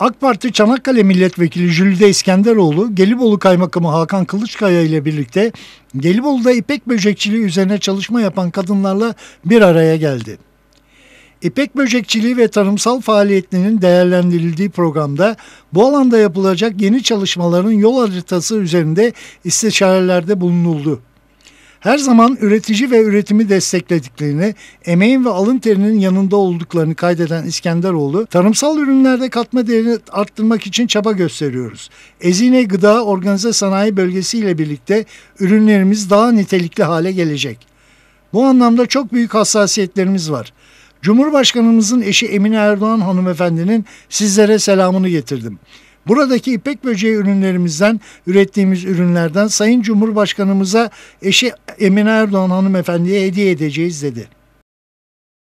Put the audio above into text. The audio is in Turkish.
AK Parti Çanakkale Milletvekili Jülide İskenderoğlu, Gelibolu Kaymakamı Hakan Kılıçkaya ile birlikte Gelibolu'da ipek böcekçiliği üzerine çalışma yapan kadınlarla bir araya geldi. İpek böcekçiliği ve tarımsal faaliyetlerinin değerlendirildiği programda bu alanda yapılacak yeni çalışmaların yol haritası üzerinde istişarelerde bulunuldu her zaman üretici ve üretimi desteklediklerini, emeğin ve alın terinin yanında olduklarını kaydeden İskenderoğlu, tarımsal ürünlerde katma değerini arttırmak için çaba gösteriyoruz. Ezine Gıda Organize Sanayi Bölgesi ile birlikte ürünlerimiz daha nitelikli hale gelecek. Bu anlamda çok büyük hassasiyetlerimiz var. Cumhurbaşkanımızın eşi Emine Erdoğan hanımefendinin sizlere selamını getirdim.'' Buradaki ipek böceği ürünlerimizden, ürettiğimiz ürünlerden Sayın Cumhurbaşkanımıza eşi Emine Erdoğan hanımefendiye hediye edeceğiz dedi.